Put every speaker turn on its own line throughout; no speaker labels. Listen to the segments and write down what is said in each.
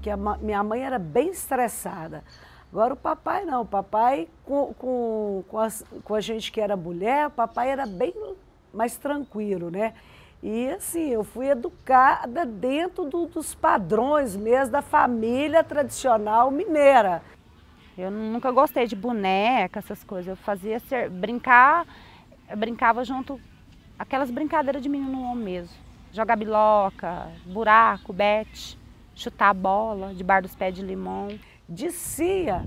que a minha mãe era bem estressada. Agora o papai não, o papai com, com, com, a, com a gente que era mulher, o papai era bem mais tranquilo, né? E assim, eu fui educada dentro do, dos
padrões mesmo da família tradicional mineira. Eu nunca gostei de boneca, essas coisas. Eu fazia ser, brincar, brincava junto aquelas brincadeiras de menino homem mesmo. Jogar biloca, buraco, bete chutar a bola debaixo dos pés de limão. Descia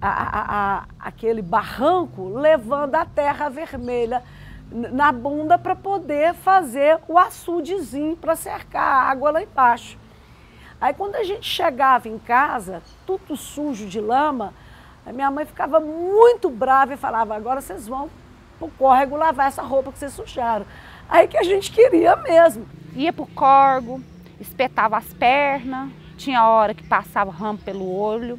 a,
a, a, aquele barranco levando a terra vermelha na bunda para poder fazer o açudezinho para cercar a água lá embaixo. Aí quando a gente chegava em casa, tudo sujo de lama, a minha mãe ficava muito brava e falava: agora vocês vão pro córrego lavar essa roupa que vocês
sujaram. Aí que a gente queria mesmo. Ia pro corgo, espetava as pernas, tinha hora que passava ramo pelo olho.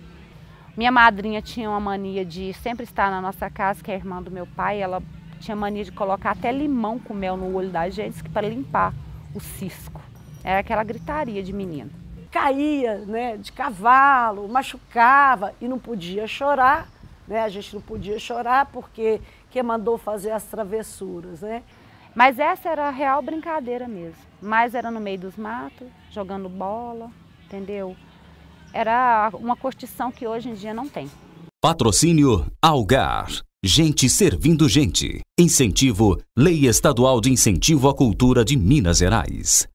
Minha madrinha tinha uma mania de sempre estar na nossa casa, que é a irmã do meu pai, ela tinha mania de colocar até limão com mel no olho da gente para limpar o cisco. Era aquela gritaria de menino. Caía né, de cavalo, machucava e não podia chorar. Né? A gente não podia chorar porque quem mandou fazer as travessuras. Né? Mas essa era a real brincadeira mesmo. Mas era no meio dos matos, jogando bola, entendeu? Era uma curtição que hoje em dia não tem.
Patrocínio Algar. Gente servindo gente. Incentivo Lei Estadual de Incentivo à Cultura de Minas Gerais.